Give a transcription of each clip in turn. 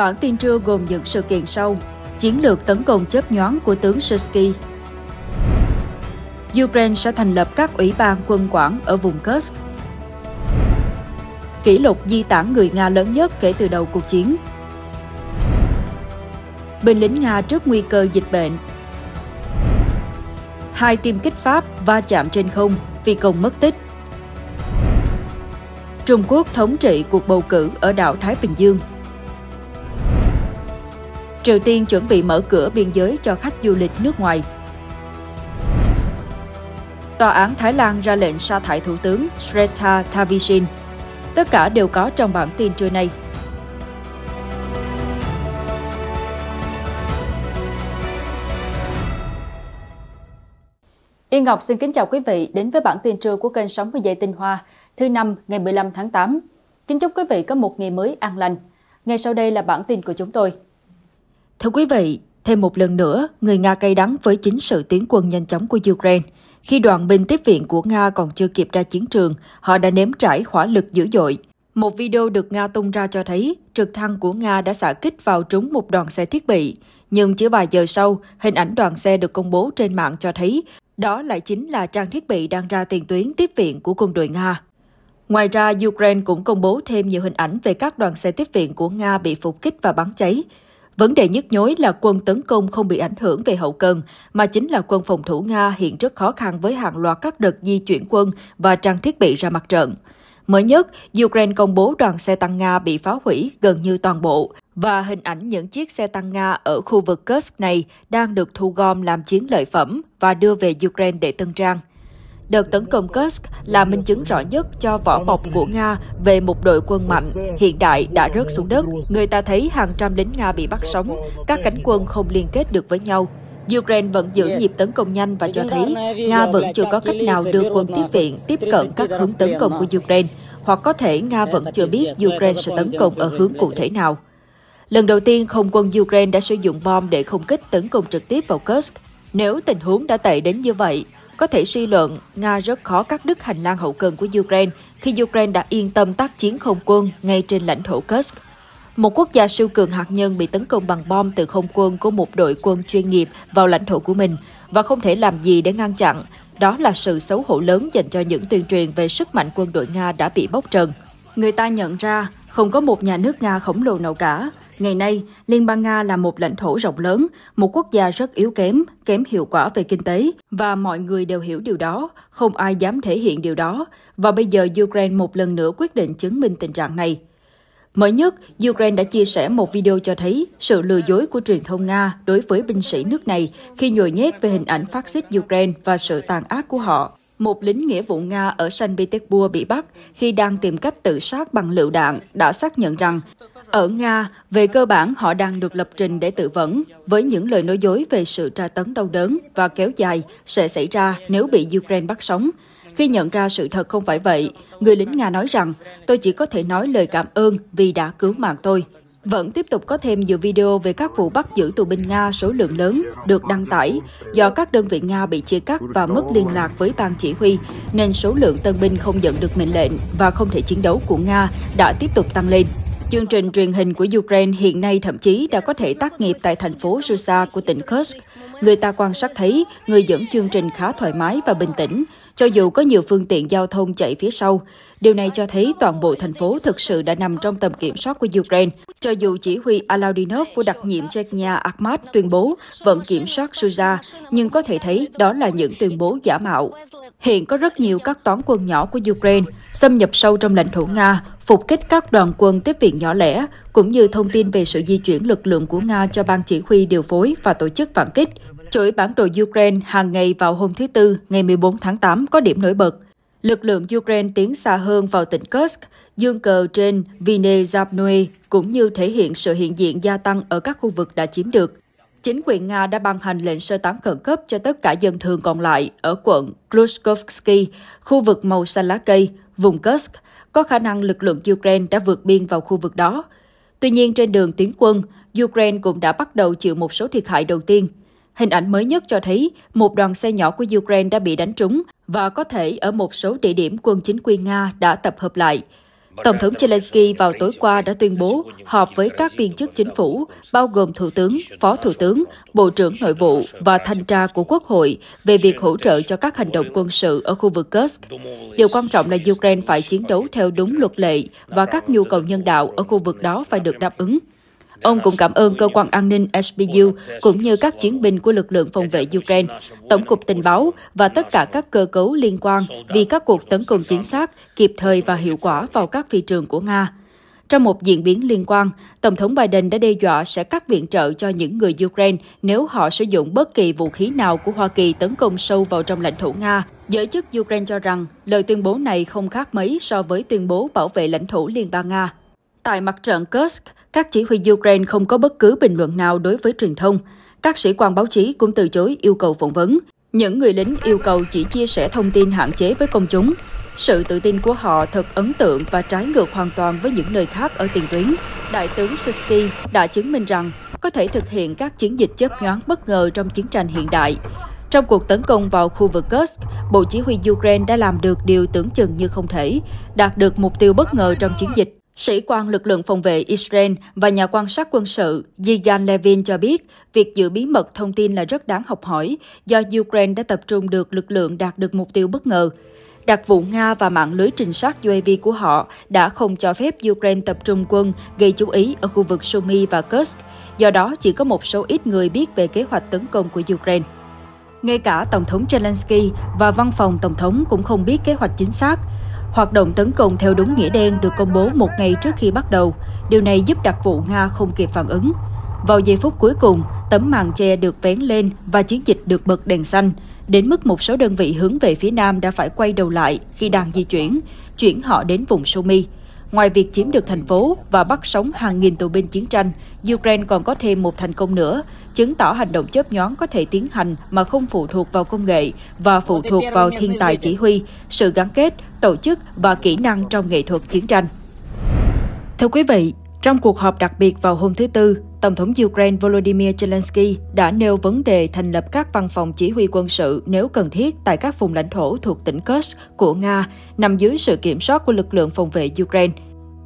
Bản tin trưa gồm những sự kiện sau. Chiến lược tấn công chớp nhoáng của tướng Shusky. Ukraine sẽ thành lập các ủy ban quân quản ở vùng Kursk. Kỷ lục di tản người Nga lớn nhất kể từ đầu cuộc chiến. Binh lính Nga trước nguy cơ dịch bệnh. Hai tiêm kích Pháp va chạm trên không, phi công mất tích. Trung Quốc thống trị cuộc bầu cử ở đảo Thái Bình Dương. Triều Tiên chuẩn bị mở cửa biên giới cho khách du lịch nước ngoài. Tòa án Thái Lan ra lệnh sa thải Thủ tướng Srettha Thavisin. Tất cả đều có trong bản tin trưa nay. Yên Ngọc xin kính chào quý vị đến với bản tin trưa của kênh 60 giây tinh hoa thứ năm ngày 15 tháng 8. Kính chúc quý vị có một ngày mới an lành. Ngay sau đây là bản tin của chúng tôi. Thưa quý vị, thêm một lần nữa, người Nga cay đắng với chính sự tiến quân nhanh chóng của Ukraine. Khi đoàn binh tiếp viện của Nga còn chưa kịp ra chiến trường, họ đã nếm trải hỏa lực dữ dội. Một video được Nga tung ra cho thấy trực thăng của Nga đã xả kích vào trúng một đoàn xe thiết bị. Nhưng chỉ vài giờ sau, hình ảnh đoàn xe được công bố trên mạng cho thấy đó lại chính là trang thiết bị đang ra tiền tuyến tiếp viện của quân đội Nga. Ngoài ra, Ukraine cũng công bố thêm nhiều hình ảnh về các đoàn xe tiếp viện của Nga bị phục kích và bắn cháy. Vấn đề nhức nhối là quân tấn công không bị ảnh hưởng về hậu cần, mà chính là quân phòng thủ Nga hiện rất khó khăn với hàng loạt các đợt di chuyển quân và trang thiết bị ra mặt trận. Mới nhất, Ukraine công bố đoàn xe tăng Nga bị phá hủy gần như toàn bộ, và hình ảnh những chiếc xe tăng Nga ở khu vực Kursk này đang được thu gom làm chiến lợi phẩm và đưa về Ukraine để tân trang. Đợt tấn công Kursk là minh chứng rõ nhất cho vỏ bọc của Nga về một đội quân mạnh, hiện đại đã rớt xuống đất. Người ta thấy hàng trăm lính Nga bị bắt sống, các cánh quân không liên kết được với nhau. Ukraine vẫn giữ nhịp tấn công nhanh và cho thấy Nga vẫn chưa có cách nào đưa quân tiếp viện tiếp cận các hướng tấn công của Ukraine, hoặc có thể Nga vẫn chưa biết Ukraine sẽ tấn công ở hướng cụ thể nào. Lần đầu tiên, không quân Ukraine đã sử dụng bom để không kích tấn công trực tiếp vào Kursk. Nếu tình huống đã tệ đến như vậy, có thể suy luận Nga rất khó cắt đứt hành lang hậu cần của Ukraine khi Ukraine đã yên tâm tác chiến không quân ngay trên lãnh thổ Kursk. Một quốc gia siêu cường hạt nhân bị tấn công bằng bom từ không quân của một đội quân chuyên nghiệp vào lãnh thổ của mình và không thể làm gì để ngăn chặn. Đó là sự xấu hổ lớn dành cho những tuyên truyền về sức mạnh quân đội Nga đã bị bóc trần. Người ta nhận ra không có một nhà nước Nga khổng lồ nào cả, Ngày nay, Liên bang Nga là một lãnh thổ rộng lớn, một quốc gia rất yếu kém, kém hiệu quả về kinh tế, và mọi người đều hiểu điều đó, không ai dám thể hiện điều đó. Và bây giờ Ukraine một lần nữa quyết định chứng minh tình trạng này. Mới nhất, Ukraine đã chia sẻ một video cho thấy sự lừa dối của truyền thông Nga đối với binh sĩ nước này khi nhồi nhét về hình ảnh phát xít Ukraine và sự tàn ác của họ. Một lính nghĩa vụ Nga ở Saint Petersburg bị bắt khi đang tìm cách tự sát bằng lựu đạn đã xác nhận rằng ở Nga, về cơ bản họ đang được lập trình để tự vẫn, với những lời nói dối về sự tra tấn đau đớn và kéo dài sẽ xảy ra nếu bị Ukraine bắt sống. Khi nhận ra sự thật không phải vậy, người lính Nga nói rằng, tôi chỉ có thể nói lời cảm ơn vì đã cứu mạng tôi. Vẫn tiếp tục có thêm nhiều video về các vụ bắt giữ tù binh Nga số lượng lớn được đăng tải do các đơn vị Nga bị chia cắt và mất liên lạc với ban chỉ huy, nên số lượng tân binh không nhận được mệnh lệnh và không thể chiến đấu của Nga đã tiếp tục tăng lên. Chương trình truyền hình của Ukraine hiện nay thậm chí đã có thể tác nghiệp tại thành phố Susa của tỉnh Kursk. Người ta quan sát thấy người dẫn chương trình khá thoải mái và bình tĩnh, cho dù có nhiều phương tiện giao thông chạy phía sau. Điều này cho thấy toàn bộ thành phố thực sự đã nằm trong tầm kiểm soát của Ukraine, cho dù chỉ huy Alaudinov của đặc nhiệm Chechnya Akhmat tuyên bố vẫn kiểm soát Suza, nhưng có thể thấy đó là những tuyên bố giả mạo. Hiện có rất nhiều các toán quân nhỏ của Ukraine xâm nhập sâu trong lãnh thổ Nga, phục kích các đoàn quân tiếp viện nhỏ lẻ, cũng như thông tin về sự di chuyển lực lượng của Nga cho ban chỉ huy điều phối và tổ chức phản kích. Chuỗi bản đồ Ukraine hàng ngày vào hôm thứ Tư, ngày 14 tháng 8 có điểm nổi bật. Lực lượng Ukraine tiến xa hơn vào tỉnh Kursk, dương cờ trên Vinnyzhabnoe cũng như thể hiện sự hiện diện gia tăng ở các khu vực đã chiếm được. Chính quyền Nga đã ban hành lệnh sơ tán khẩn cấp cho tất cả dân thường còn lại ở quận Krushkovsky, khu vực màu xanh lá cây, vùng Kursk, có khả năng lực lượng Ukraine đã vượt biên vào khu vực đó. Tuy nhiên, trên đường tiến quân, Ukraine cũng đã bắt đầu chịu một số thiệt hại đầu tiên – hình ảnh mới nhất cho thấy một đoàn xe nhỏ của Ukraine đã bị đánh trúng và có thể ở một số địa điểm quân chính quyền Nga đã tập hợp lại. Tổng thống Zelensky vào tối qua đã tuyên bố họp với các viên chức chính phủ, bao gồm Thủ tướng, Phó Thủ tướng, Bộ trưởng Nội vụ và Thanh tra của Quốc hội về việc hỗ trợ cho các hành động quân sự ở khu vực Kursk. Điều quan trọng là Ukraine phải chiến đấu theo đúng luật lệ và các nhu cầu nhân đạo ở khu vực đó phải được đáp ứng. Ông cũng cảm ơn cơ quan an ninh SBU cũng như các chiến binh của lực lượng phòng vệ Ukraine, Tổng cục Tình báo và tất cả các cơ cấu liên quan vì các cuộc tấn công chính xác, kịp thời và hiệu quả vào các phi trường của Nga. Trong một diễn biến liên quan, Tổng thống Biden đã đe dọa sẽ cắt viện trợ cho những người Ukraine nếu họ sử dụng bất kỳ vũ khí nào của Hoa Kỳ tấn công sâu vào trong lãnh thổ Nga. Giới chức Ukraine cho rằng lời tuyên bố này không khác mấy so với tuyên bố bảo vệ lãnh thổ Liên bang Nga. Tại mặt trận Kursk, các chỉ huy Ukraine không có bất cứ bình luận nào đối với truyền thông. Các sĩ quan báo chí cũng từ chối yêu cầu phỏng vấn. Những người lính yêu cầu chỉ chia sẻ thông tin hạn chế với công chúng. Sự tự tin của họ thật ấn tượng và trái ngược hoàn toàn với những nơi khác ở tiền tuyến. Đại tướng Susky đã chứng minh rằng có thể thực hiện các chiến dịch chớp nhoáng bất ngờ trong chiến tranh hiện đại. Trong cuộc tấn công vào khu vực Kursk, Bộ Chỉ huy Ukraine đã làm được điều tưởng chừng như không thể, đạt được mục tiêu bất ngờ trong chiến dịch. Sĩ quan lực lượng phòng vệ Israel và nhà quan sát quân sự Yigal Levin cho biết, việc giữ bí mật thông tin là rất đáng học hỏi, do Ukraine đã tập trung được lực lượng đạt được mục tiêu bất ngờ. Đặc vụ Nga và mạng lưới trinh sát UAV của họ đã không cho phép Ukraine tập trung quân gây chú ý ở khu vực Sumy và Kursk, do đó chỉ có một số ít người biết về kế hoạch tấn công của Ukraine. Ngay cả Tổng thống Zelensky và Văn phòng Tổng thống cũng không biết kế hoạch chính xác. Hoạt động tấn công theo đúng nghĩa đen được công bố một ngày trước khi bắt đầu. Điều này giúp đặc vụ Nga không kịp phản ứng. Vào giây phút cuối cùng, tấm màn che được vén lên và chiến dịch được bật đèn xanh, đến mức một số đơn vị hướng về phía Nam đã phải quay đầu lại khi đang di chuyển, chuyển họ đến vùng Sumy. Ngoài việc chiếm được thành phố và bắt sống hàng nghìn tù binh chiến tranh, Ukraine còn có thêm một thành công nữa chứng tỏ hành động chớp nhoáng có thể tiến hành mà không phụ thuộc vào công nghệ và phụ thuộc vào thiên tài chỉ huy, sự gắn kết, tổ chức và kỹ năng trong nghệ thuật chiến tranh. Thưa quý vị, trong cuộc họp đặc biệt vào hôm thứ Tư, Tổng thống Ukraine Volodymyr Zelensky đã nêu vấn đề thành lập các văn phòng chỉ huy quân sự nếu cần thiết tại các vùng lãnh thổ thuộc tỉnh Kursk của Nga nằm dưới sự kiểm soát của lực lượng phòng vệ Ukraine.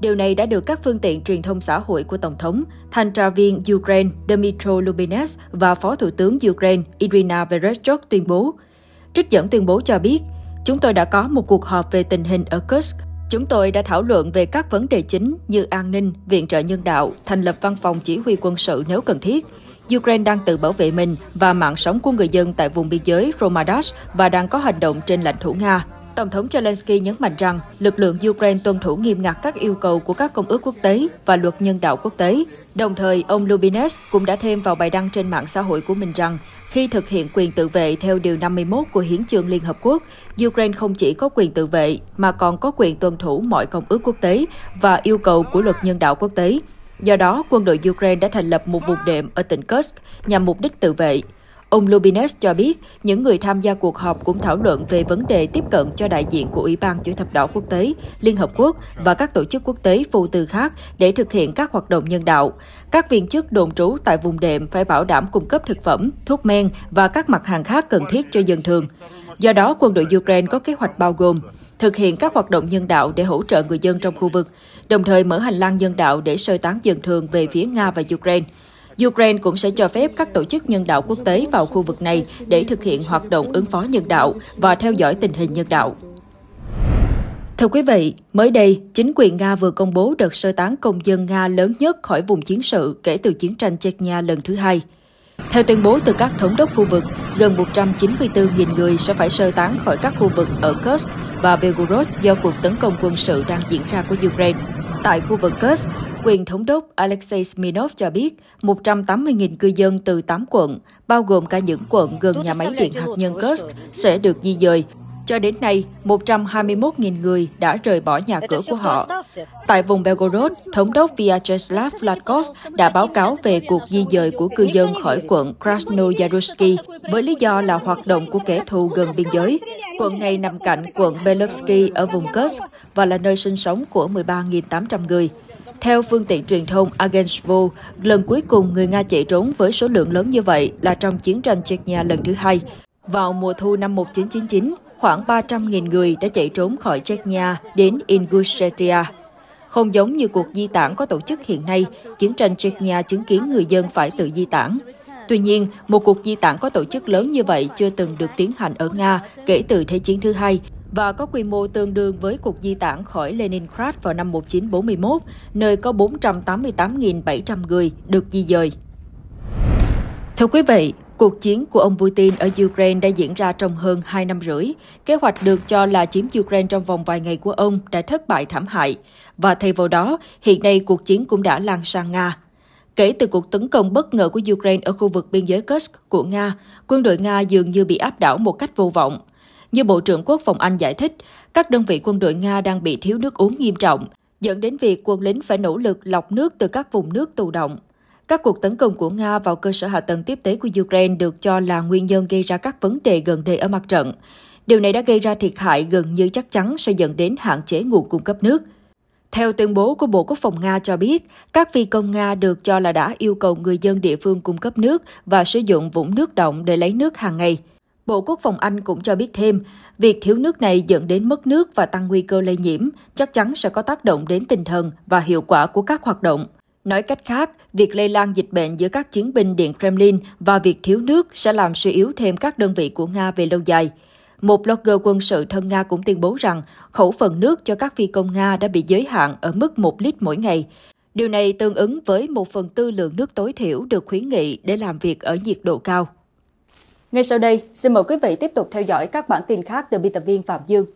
Điều này đã được các phương tiện truyền thông xã hội của Tổng thống, thanh tra viên Ukraine Dmitry Lubinets và Phó Thủ tướng Ukraine Irina Vereshchuk tuyên bố. Trích dẫn tuyên bố cho biết, chúng tôi đã có một cuộc họp về tình hình ở Kursk. Chúng tôi đã thảo luận về các vấn đề chính như an ninh, viện trợ nhân đạo, thành lập văn phòng chỉ huy quân sự nếu cần thiết. Ukraine đang tự bảo vệ mình và mạng sống của người dân tại vùng biên giới Romadash và đang có hành động trên lãnh thổ Nga, Tổng thống Zelensky nhấn mạnh rằng lực lượng Ukraine tuân thủ nghiêm ngặt các yêu cầu của các công ước quốc tế và luật nhân đạo quốc tế. Đồng thời, ông Lubinets cũng đã thêm vào bài đăng trên mạng xã hội của mình rằng khi thực hiện quyền tự vệ theo Điều 51 của Hiến chương Liên Hợp Quốc, Ukraine không chỉ có quyền tự vệ mà còn có quyền tuân thủ mọi công ước quốc tế và yêu cầu của luật nhân đạo quốc tế. Do đó, quân đội Ukraine đã thành lập một vùng đệm ở tỉnh Kursk nhằm mục đích tự vệ. Ông Lubinets cho biết, những người tham gia cuộc họp cũng thảo luận về vấn đề tiếp cận cho đại diện của Ủy ban Chữ thập đỏ quốc tế, Liên Hợp Quốc và các tổ chức quốc tế phù tư khác để thực hiện các hoạt động nhân đạo. Các viên chức đồn trú tại vùng đệm phải bảo đảm cung cấp thực phẩm, thuốc men và các mặt hàng khác cần thiết cho dân thường. Do đó, quân đội Ukraine có kế hoạch bao gồm thực hiện các hoạt động nhân đạo để hỗ trợ người dân trong khu vực, đồng thời mở hành lang nhân đạo để sơ tán dân thường về phía Nga và Ukraine. Ukraine cũng sẽ cho phép các tổ chức nhân đạo quốc tế vào khu vực này để thực hiện hoạt động ứng phó nhân đạo và theo dõi tình hình nhân đạo. Thưa quý vị, mới đây, chính quyền Nga vừa công bố đợt sơ tán công dân Nga lớn nhất khỏi vùng chiến sự kể từ chiến tranh Chechnya lần thứ hai. Theo tuyên bố từ các thống đốc khu vực, gần 194.000 người sẽ phải sơ tán khỏi các khu vực ở Kursk và Belgorod do cuộc tấn công quân sự đang diễn ra của Ukraine. Tại khu vực Kursk, Quyền thống đốc Alexei Smirnov cho biết 180.000 cư dân từ 8 quận, bao gồm cả những quận gần nhà máy điện hạt nhân Kursk, sẽ được di dời. Cho đến nay, 121.000 người đã rời bỏ nhà cửa của họ. Tại vùng Belgorod, thống đốc Vyacheslav Vladkov đã báo cáo về cuộc di dời của cư dân khỏi quận Krasnoyarsky với lý do là hoạt động của kẻ thù gần biên giới. Quận này nằm cạnh quận Belovsky ở vùng Kursk và là nơi sinh sống của 13.800 người. Theo phương tiện truyền thông Agensvo, lần cuối cùng người Nga chạy trốn với số lượng lớn như vậy là trong chiến tranh Chechnya lần thứ hai. Vào mùa thu năm 1999, khoảng 300.000 người đã chạy trốn khỏi Chechnya đến Ingushetia. Không giống như cuộc di tản có tổ chức hiện nay, chiến tranh Chechnya chứng kiến người dân phải tự di tản. Tuy nhiên, một cuộc di tản có tổ chức lớn như vậy chưa từng được tiến hành ở Nga kể từ Thế chiến thứ hai và có quy mô tương đương với cuộc di tản khỏi Leningrad vào năm 1941, nơi có 488.700 người được di dời. Thưa quý vị, cuộc chiến của ông Putin ở Ukraine đã diễn ra trong hơn 2 năm rưỡi. Kế hoạch được cho là chiếm Ukraine trong vòng vài ngày của ông đã thất bại thảm hại. Và thay vào đó, hiện nay cuộc chiến cũng đã lan sang Nga. Kể từ cuộc tấn công bất ngờ của Ukraine ở khu vực biên giới Kursk của Nga, quân đội Nga dường như bị áp đảo một cách vô vọng – như Bộ trưởng Quốc phòng Anh giải thích, các đơn vị quân đội Nga đang bị thiếu nước uống nghiêm trọng, dẫn đến việc quân lính phải nỗ lực lọc nước từ các vùng nước tù động. Các cuộc tấn công của Nga vào cơ sở hạ tầng tiếp tế của Ukraine được cho là nguyên nhân gây ra các vấn đề gần đây ở mặt trận. Điều này đã gây ra thiệt hại gần như chắc chắn sẽ dẫn đến hạn chế nguồn cung cấp nước. Theo tuyên bố của Bộ Quốc phòng Nga cho biết, các phi công Nga được cho là đã yêu cầu người dân địa phương cung cấp nước và sử dụng vũng nước động để lấy nước hàng ngày. Bộ Quốc phòng Anh cũng cho biết thêm, việc thiếu nước này dẫn đến mất nước và tăng nguy cơ lây nhiễm chắc chắn sẽ có tác động đến tinh thần và hiệu quả của các hoạt động. Nói cách khác, việc lây lan dịch bệnh giữa các chiến binh Điện Kremlin và việc thiếu nước sẽ làm suy yếu thêm các đơn vị của Nga về lâu dài. Một blogger quân sự thân Nga cũng tuyên bố rằng khẩu phần nước cho các phi công Nga đã bị giới hạn ở mức 1 lít mỗi ngày. Điều này tương ứng với một phần tư lượng nước tối thiểu được khuyến nghị để làm việc ở nhiệt độ cao. Ngay sau đây, xin mời quý vị tiếp tục theo dõi các bản tin khác từ biên tập viên Phạm Dương.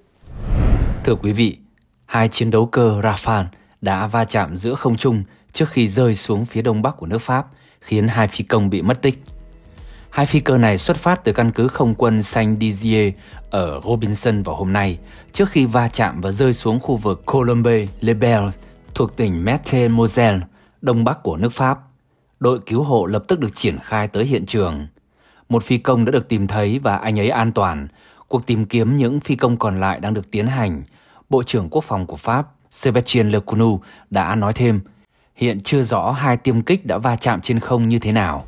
Thưa quý vị, hai chiến đấu cơ Rafale đã va chạm giữa không trung trước khi rơi xuống phía đông bắc của nước Pháp, khiến hai phi công bị mất tích. Hai phi cơ này xuất phát từ căn cứ không quân Saint-Dizier ở Robinson vào hôm nay, trước khi va chạm và rơi xuống khu vực Colombe-le-Bel thuộc tỉnh Mette-Moselle, đông bắc của nước Pháp. Đội cứu hộ lập tức được triển khai tới hiện trường – một phi công đã được tìm thấy và anh ấy an toàn. Cuộc tìm kiếm những phi công còn lại đang được tiến hành. Bộ trưởng Quốc phòng của Pháp Sébastien Lecournu đã nói thêm, hiện chưa rõ hai tiêm kích đã va chạm trên không như thế nào.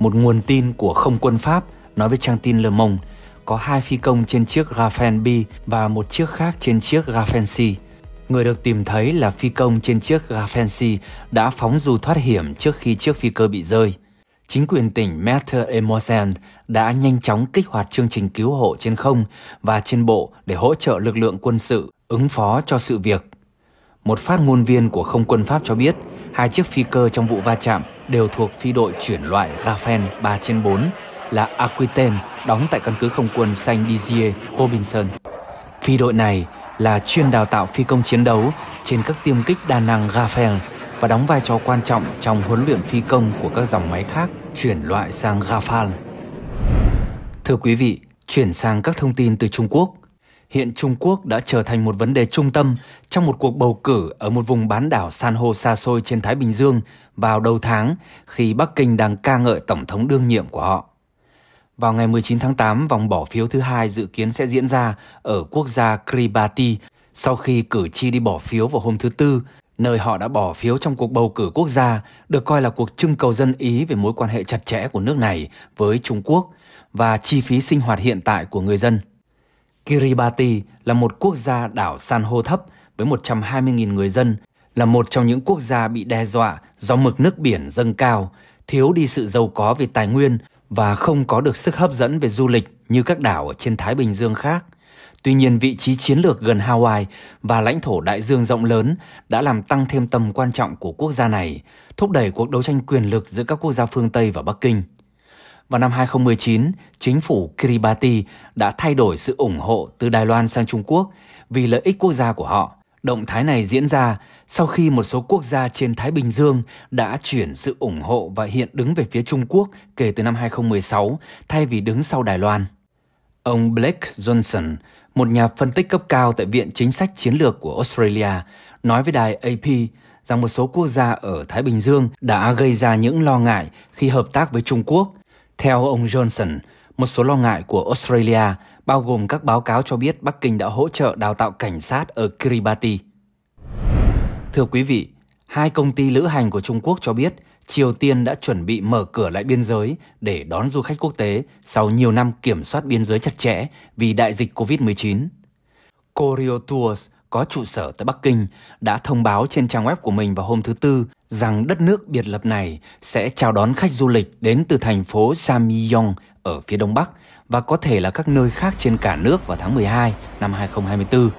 Một nguồn tin của không quân Pháp nói với trang tin Le Monde có hai phi công trên chiếc Rafale B và một chiếc khác trên chiếc Rafale C. Người được tìm thấy là phi công trên chiếc Rafale C đã phóng dù thoát hiểm trước khi chiếc phi cơ bị rơi chính quyền tỉnh Mette Emosen đã nhanh chóng kích hoạt chương trình cứu hộ trên không và trên bộ để hỗ trợ lực lượng quân sự ứng phó cho sự việc. Một phát ngôn viên của không quân Pháp cho biết, hai chiếc phi cơ trong vụ va chạm đều thuộc phi đội chuyển loại Rafael 3 trên 4 là Aquitaine đóng tại căn cứ không quân Saint Dizier Robinson. Phi đội này là chuyên đào tạo phi công chiến đấu trên các tiêm kích đa năng Rafael và đóng vai trò quan trọng trong huấn luyện phi công của các dòng máy khác chuyển loại sang Rafale. Thưa quý vị, chuyển sang các thông tin từ Trung Quốc. Hiện Trung Quốc đã trở thành một vấn đề trung tâm trong một cuộc bầu cử ở một vùng bán đảo san hô xa xôi trên Thái Bình Dương vào đầu tháng khi Bắc Kinh đang ca ngợi tổng thống đương nhiệm của họ. Vào ngày 19 tháng 8, vòng bỏ phiếu thứ hai dự kiến sẽ diễn ra ở quốc gia Kiribati sau khi cử tri đi bỏ phiếu vào hôm thứ Tư nơi họ đã bỏ phiếu trong cuộc bầu cử quốc gia được coi là cuộc trưng cầu dân Ý về mối quan hệ chặt chẽ của nước này với Trung Quốc và chi phí sinh hoạt hiện tại của người dân. Kiribati là một quốc gia đảo san hô thấp với 120.000 người dân, là một trong những quốc gia bị đe dọa do mực nước biển dâng cao, thiếu đi sự giàu có về tài nguyên và không có được sức hấp dẫn về du lịch như các đảo ở trên Thái Bình Dương khác. Tuy nhiên, vị trí chiến lược gần Hawaii và lãnh thổ đại dương rộng lớn đã làm tăng thêm tầm quan trọng của quốc gia này, thúc đẩy cuộc đấu tranh quyền lực giữa các quốc gia phương Tây và Bắc Kinh. Vào năm 2019, chính phủ Kiribati đã thay đổi sự ủng hộ từ Đài Loan sang Trung Quốc vì lợi ích quốc gia của họ. Động thái này diễn ra sau khi một số quốc gia trên Thái Bình Dương đã chuyển sự ủng hộ và hiện đứng về phía Trung Quốc kể từ năm 2016 thay vì đứng sau Đài Loan. Ông Blake Johnson, một nhà phân tích cấp cao tại Viện Chính sách Chiến lược của Australia, nói với đài AP rằng một số quốc gia ở Thái Bình Dương đã gây ra những lo ngại khi hợp tác với Trung Quốc. Theo ông Johnson, một số lo ngại của Australia bao gồm các báo cáo cho biết Bắc Kinh đã hỗ trợ đào tạo cảnh sát ở Kiribati. Thưa quý vị, hai công ty lữ hành của Trung Quốc cho biết Triều Tiên đã chuẩn bị mở cửa lại biên giới để đón du khách quốc tế sau nhiều năm kiểm soát biên giới chặt chẽ vì đại dịch COVID-19. Korea Tours có trụ sở tại Bắc Kinh đã thông báo trên trang web của mình vào hôm thứ Tư rằng đất nước biệt lập này sẽ chào đón khách du lịch đến từ thành phố Samyong ở phía đông bắc và có thể là các nơi khác trên cả nước vào tháng 12 năm 2024.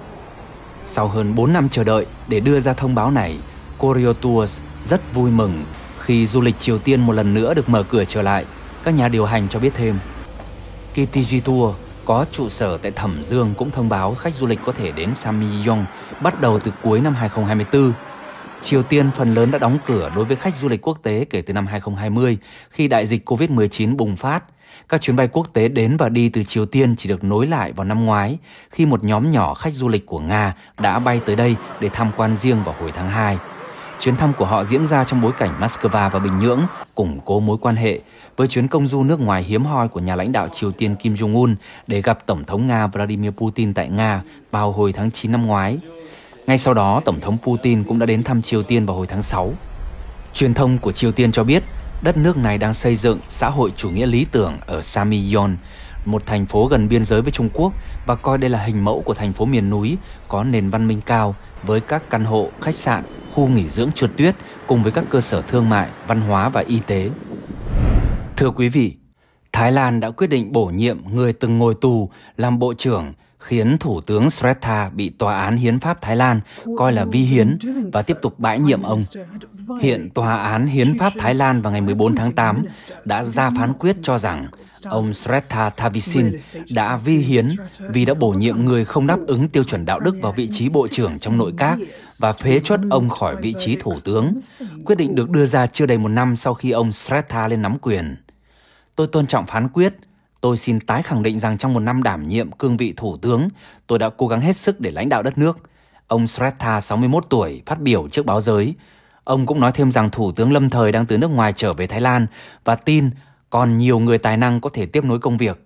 Sau hơn 4 năm chờ đợi để đưa ra thông báo này, Korea Tours rất vui mừng khi du lịch Triều Tiên một lần nữa được mở cửa trở lại, các nhà điều hành cho biết thêm. KTG Tour có trụ sở tại Thẩm Dương cũng thông báo khách du lịch có thể đến Samyong bắt đầu từ cuối năm 2024. Triều Tiên phần lớn đã đóng cửa đối với khách du lịch quốc tế kể từ năm 2020 khi đại dịch COVID-19 bùng phát. Các chuyến bay quốc tế đến và đi từ Triều Tiên chỉ được nối lại vào năm ngoái khi một nhóm nhỏ khách du lịch của Nga đã bay tới đây để tham quan riêng vào hồi tháng 2. Chuyến thăm của họ diễn ra trong bối cảnh Moscow và Bình Nhưỡng củng cố mối quan hệ với chuyến công du nước ngoài hiếm hoi của nhà lãnh đạo Triều Tiên Kim Jong-un để gặp Tổng thống Nga Vladimir Putin tại Nga vào hồi tháng 9 năm ngoái. Ngay sau đó, Tổng thống Putin cũng đã đến thăm Triều Tiên vào hồi tháng 6. Truyền thông của Triều Tiên cho biết đất nước này đang xây dựng xã hội chủ nghĩa lý tưởng ở Samiyon, một thành phố gần biên giới với Trung Quốc và coi đây là hình mẫu của thành phố miền núi có nền văn minh cao với các căn hộ, khách sạn khu nghỉ dưỡng trượt tuyết cùng với các cơ sở thương mại, văn hóa và y tế. Thưa quý vị, Thái Lan đã quyết định bổ nhiệm người từng ngồi tù làm bộ trưởng khiến Thủ tướng Srettha bị Tòa án Hiến pháp Thái Lan coi là vi hiến và tiếp tục bãi nhiệm ông. Hiện Tòa án Hiến pháp Thái Lan vào ngày 14 tháng 8 đã ra phán quyết cho rằng ông Srettha Thavisin đã vi hiến vì đã bổ nhiệm người không đáp ứng tiêu chuẩn đạo đức vào vị trí bộ trưởng trong nội các và phế chuất ông khỏi vị trí thủ tướng. Quyết định được đưa ra chưa đầy một năm sau khi ông Srettha lên nắm quyền. Tôi tôn trọng phán quyết, Tôi xin tái khẳng định rằng trong một năm đảm nhiệm cương vị thủ tướng, tôi đã cố gắng hết sức để lãnh đạo đất nước. Ông Sreta, 61 tuổi, phát biểu trước báo giới. Ông cũng nói thêm rằng Thủ tướng lâm thời đang từ nước ngoài trở về Thái Lan và tin còn nhiều người tài năng có thể tiếp nối công việc.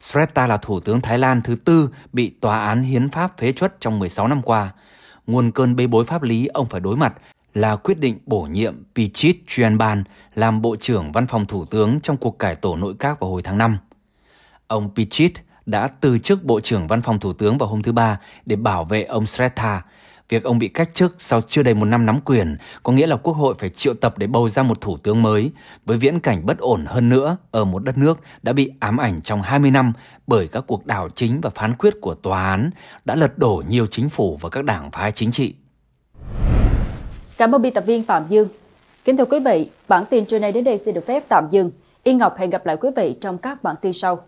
sretta là Thủ tướng Thái Lan thứ tư bị Tòa án Hiến pháp phế chuất trong 16 năm qua. Nguồn cơn bê bối pháp lý ông phải đối mặt là quyết định bổ nhiệm Pichit ban làm Bộ trưởng Văn phòng Thủ tướng trong cuộc cải tổ nội các vào hồi tháng 5 ông Pichit đã từ chức Bộ trưởng Văn phòng Thủ tướng vào hôm thứ Ba để bảo vệ ông Sreta. Việc ông bị cách chức sau chưa đầy một năm nắm quyền có nghĩa là Quốc hội phải triệu tập để bầu ra một thủ tướng mới, với viễn cảnh bất ổn hơn nữa ở một đất nước đã bị ám ảnh trong 20 năm bởi các cuộc đảo chính và phán quyết của tòa án đã lật đổ nhiều chính phủ và các đảng phái chính trị. Cảm ơn biên tập viên Phạm Dương. Kính thưa quý vị, bản tin trưa nay đến đây xin được phép tạm dừng. Yên Ngọc hẹn gặp lại quý vị trong các bản tin sau.